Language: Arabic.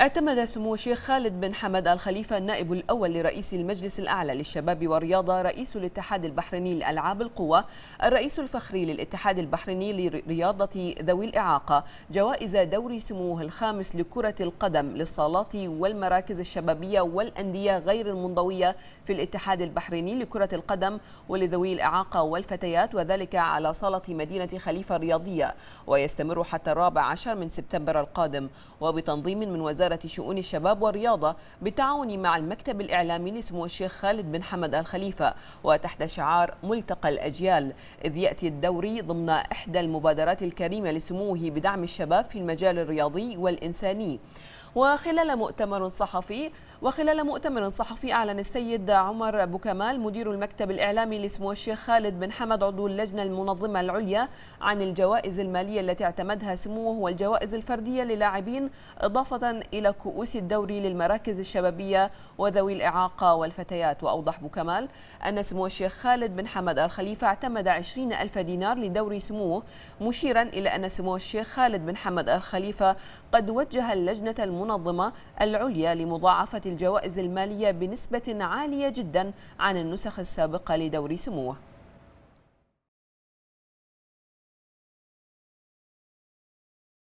اعتمد سمو الشيخ خالد بن حمد الخليفة النائب الأول لرئيس المجلس الأعلى للشباب والرياضة رئيس الاتحاد البحريني لألعاب القوى الرئيس الفخري للاتحاد البحريني لرياضة ذوي الإعاقة جوائز دوري سموه الخامس لكرة القدم للصالات والمراكز الشبابية والأندية غير المنضوية في الاتحاد البحريني لكرة القدم ولذوي الإعاقة والفتيات وذلك على صالة مدينة خليفة الرياضية ويستمر حتى الرابع عشر من سبتمبر القادم وبتنظيم من وزارة وزارة شؤون الشباب والرياضة بالتعاون مع المكتب الإعلامي لسمو الشيخ خالد بن حمد الخليفة وتحت شعار ملتقى الأجيال إذ يأتي الدوري ضمن إحدى المبادرات الكريمة لسموه بدعم الشباب في المجال الرياضي والإنساني وخلال مؤتمر صحفي وخلال مؤتمر صحفي أعلن السيد عمر أبو كمال مدير المكتب الإعلامي لسمو الشيخ خالد بن حمد عضو اللجنة المنظمة العليا عن الجوائز المالية التي اعتمدها سموه والجوائز الفردية للاعبين إضافة إلى كؤوس الدوري للمراكز الشبابية وذوي الإعاقة والفتيات وأوضح بوكمال أن سمو الشيخ خالد بن حمد الخليفة اعتمد 20 ألف دينار لدوري سموه مشيرا إلى أن سمو الشيخ خالد بن حمد الخليفة قد وجه اللجنة المنظمة العليا لمضاعفة الجوائز المالية بنسبة عالية جدا عن النسخ السابقة لدوري سموه